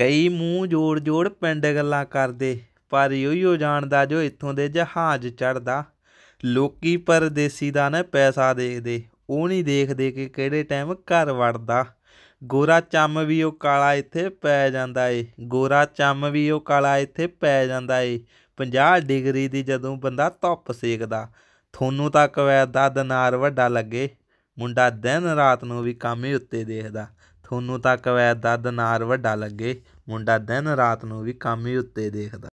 ਕਈ ਮੂੰਹ ਜੋੜ-ਜੋੜ ਪਿੰਡ ਗੱਲਾਂ ਕਰਦੇ ਪਰ ਯੋਯੋ ਜਾਣਦਾ ਜੋ ਇੱਥੋਂ ਦੇ ਜਹਾਜ਼ ਚੜਦਾ ਲੋਕੀ ਪਰਦੇਸੀ ਦਾ ਨਾ ਪੈਸਾ ਦੇਖਦੇ ਉਹ ਨਹੀਂ ਦੇਖਦੇ ਕਿ ਕਿਹੜੇ ਟਾਈਮ ਘਰ ਵੜਦਾ ਗੋਰਾ ਚੰਮ ਵੀ ਉਹ ਕਾਲਾ ਇੱਥੇ ਪੈ ਜਾਂਦਾ ਏ ਗੋਰਾ ਚੰਮ ਵੀ ਉਹ ਕਾਲਾ ਇੱਥੇ ਪੈ ਜਾਂਦਾ ਏ 50 ਡਿਗਰੀ ਦੀ ਜਦੋਂ ਬੰਦਾ ਧੁੱਪ ਸੇਕਦਾ ਤੁਹਾਨੂੰ ਤਾਂ ਕਵੈਦ ਦਾ ਦਿਨਾਰ ਵੱਡਾ ਲੱਗੇ ਮੁੰਡਾ ਦਿਨ ਰਾਤ ਨੂੰ ਵੀ ਕੰਮ ਹੀ ਉੱਤੇ ਦੇਖਦਾ ਤੁਹਾਨੂੰ ਤਾਂ ਕਵੈਤ ਦਾ ਦਿਨਾਰ ਵੱਡਾ ਲੱਗੇ ਮੁੰਡਾ ਦਿਨ ਰਾਤ ਨੂੰ ਵੀ ਕੰਮ ਹੀ ਉੱਤੇ ਦੇਖਦਾ